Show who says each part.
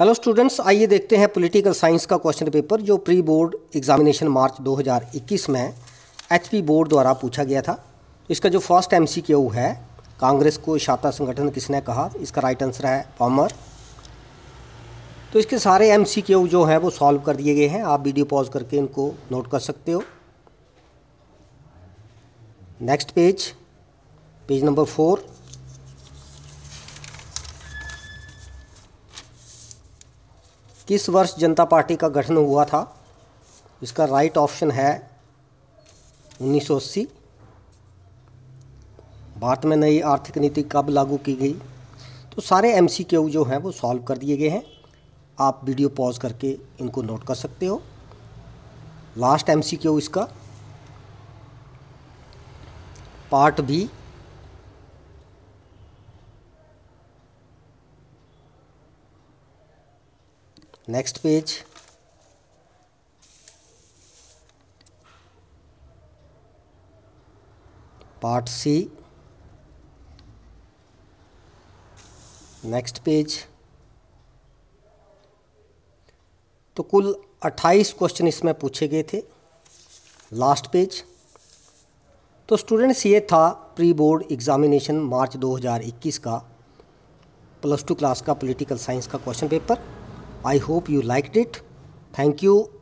Speaker 1: Hello students आइए देखते हैं पॉलिटिकल साइंस का क्वेश्चन पेपर जो प्री बोर्ड एग्जामिनेशन मार्च 2021 में एचपी बोर्ड द्वारा पूछा गया था इसका जो फर्स्ट एमसीक्यू है कांग्रेस को इशाता संगठन किसने कहा इसका राइट आंसर है पॉमर तो इसके सारे एमसीक्यू जो हैं वो सॉल्व कर दिए गए हैं आप वीडियो पॉज करके इनको नोट कर सकते हो next page page number four किस वर्ष जनता पार्टी का गठन हुआ था इसका राइट ऑप्शन है 1980 भारत में नई आर्थिक नीति कब लागू की गई तो सारे एम जो हैं वो सॉल्व कर दिए गए हैं आप वीडियो पॉज करके इनको नोट कर सकते हो लास्ट एम इसका पार्ट भी next page part C next page तो कुल 28 क्वेश्चन इसमें पूछे गए थे लास्ट पेज तो स्टूडेंट्स ये था प्री बोर्ड एग्ज़ामिनेशन मार्च 2021 का प्लस टू क्लास का पॉलिटिकल साइंस का question paper I hope you liked it. Thank you